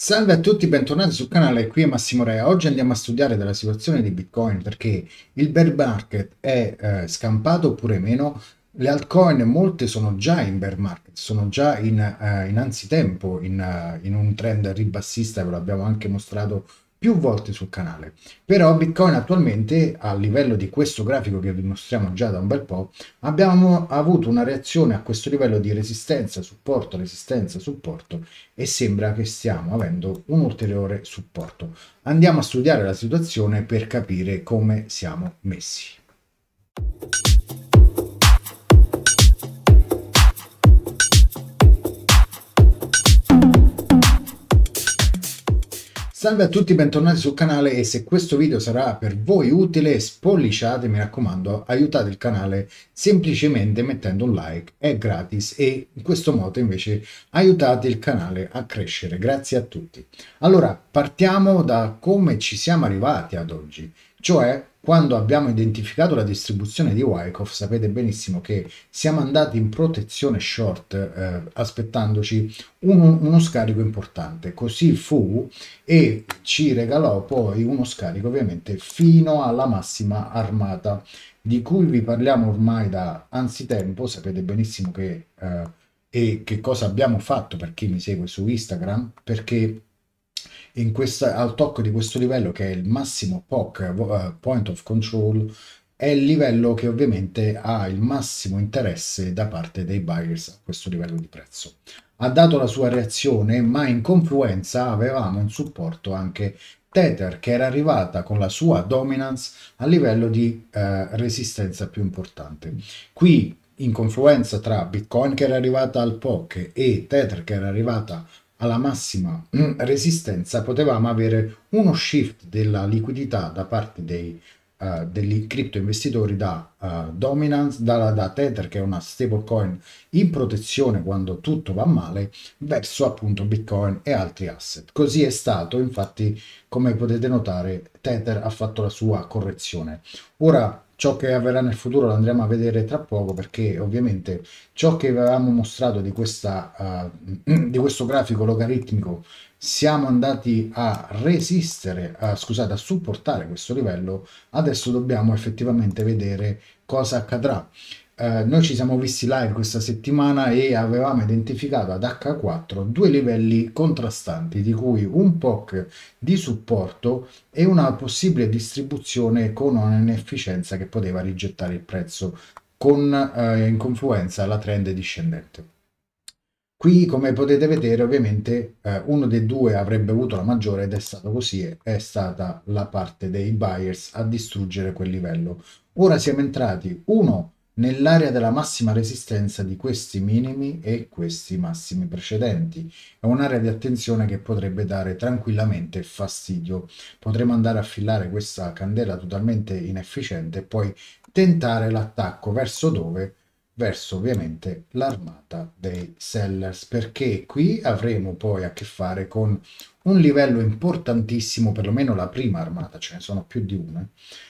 Salve a tutti, bentornati sul canale, qui è Massimo Rea. Oggi andiamo a studiare della situazione di Bitcoin perché il bear market è eh, scampato oppure meno. Le altcoin molte sono già in bear market, sono già in, eh, in anzitempo in, uh, in un trend ribassista, ve l'abbiamo anche mostrato più volte sul canale. Però Bitcoin attualmente, a livello di questo grafico che vi mostriamo già da un bel po', abbiamo avuto una reazione a questo livello di resistenza, supporto, resistenza, supporto e sembra che stiamo avendo un ulteriore supporto. Andiamo a studiare la situazione per capire come siamo messi. Salve a tutti, bentornati sul canale e se questo video sarà per voi utile spolliciate, mi raccomando, aiutate il canale semplicemente mettendo un like, è gratis e in questo modo invece aiutate il canale a crescere, grazie a tutti. Allora, partiamo da come ci siamo arrivati ad oggi, cioè quando abbiamo identificato la distribuzione di Wyckoff, sapete benissimo che siamo andati in protezione short eh, aspettandoci un, uno scarico importante. Così fu e ci regalò poi uno scarico ovviamente fino alla massima armata di cui vi parliamo ormai da anzitempo. Sapete benissimo che... Eh, e che cosa abbiamo fatto per chi mi segue su Instagram perché questa, al tocco di questo livello che è il massimo POC, uh, Point of Control, è il livello che ovviamente ha il massimo interesse da parte dei buyers a questo livello di prezzo. Ha dato la sua reazione, ma in confluenza avevamo in supporto anche Tether che era arrivata con la sua dominance a livello di eh, resistenza più importante. Qui in confluenza tra Bitcoin che era arrivata al POC e Tether che era arrivata alla massima resistenza potevamo avere uno shift della liquidità da parte dei, uh, degli cripto investitori da uh, dominance, da, da Tether che è una stable coin in protezione quando tutto va male, verso appunto Bitcoin e altri asset. Così è stato, infatti come potete notare Tether ha fatto la sua correzione. Ora ciò che avverrà nel futuro lo andremo a vedere tra poco perché ovviamente ciò che avevamo mostrato di, questa, uh, di questo grafico logaritmico siamo andati a resistere, a, scusate, a supportare questo livello, adesso dobbiamo effettivamente vedere cosa accadrà. Eh, noi ci siamo visti live questa settimana e avevamo identificato ad H4 due livelli contrastanti, di cui un POC di supporto e una possibile distribuzione con un'inefficienza che poteva rigettare il prezzo con eh, in confluenza la trend discendente. Qui, come potete vedere, ovviamente eh, uno dei due avrebbe avuto la maggiore ed è stato così, è stata la parte dei buyers a distruggere quel livello. Ora siamo entrati, uno, nell'area della massima resistenza di questi minimi e questi massimi precedenti. È un'area di attenzione che potrebbe dare tranquillamente fastidio. Potremmo andare a filare questa candela totalmente inefficiente e poi tentare l'attacco verso dove? Verso ovviamente l'armata dei sellers perché qui avremo poi a che fare con un livello importantissimo, perlomeno la prima armata, ce ne sono più di una,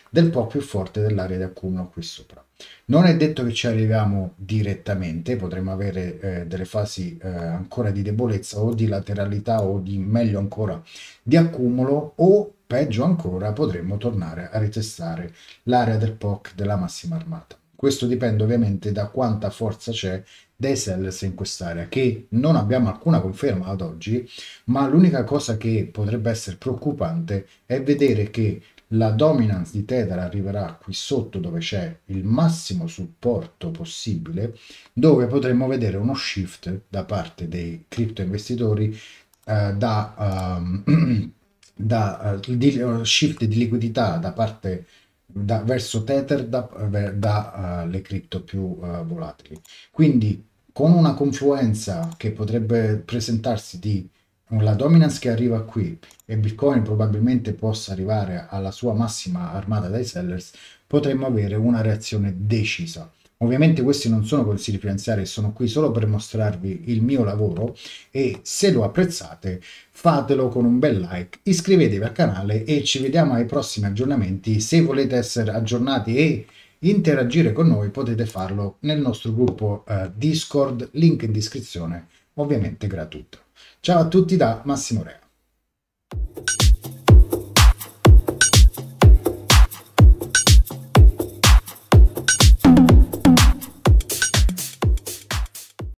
del po' più forte dell'area di accumulo qui sopra. Non è detto che ci arriviamo direttamente, potremmo avere eh, delle fasi eh, ancora di debolezza o di lateralità o di meglio ancora di accumulo o peggio ancora potremmo tornare a ritestare l'area del POC della massima armata. Questo dipende ovviamente da quanta forza c'è dei sellers in quest'area, che non abbiamo alcuna conferma ad oggi, ma l'unica cosa che potrebbe essere preoccupante è vedere che la dominance di Tether arriverà qui sotto dove c'è il massimo supporto possibile, dove potremmo vedere uno shift da parte dei cripto investitori eh, da, um, da uh, di, uh, shift di liquidità da parte da, verso Tether da, eh, da uh, le cripto più volatili. Quindi con una confluenza che potrebbe presentarsi di la dominance che arriva qui e Bitcoin probabilmente possa arrivare alla sua massima armata dai sellers, potremmo avere una reazione decisa. Ovviamente questi non sono consigli finanziari, sono qui solo per mostrarvi il mio lavoro e se lo apprezzate fatelo con un bel like, iscrivetevi al canale e ci vediamo ai prossimi aggiornamenti. Se volete essere aggiornati e interagire con noi potete farlo nel nostro gruppo eh, Discord, link in descrizione, ovviamente gratuito. Ciao a tutti da Massimo Rea.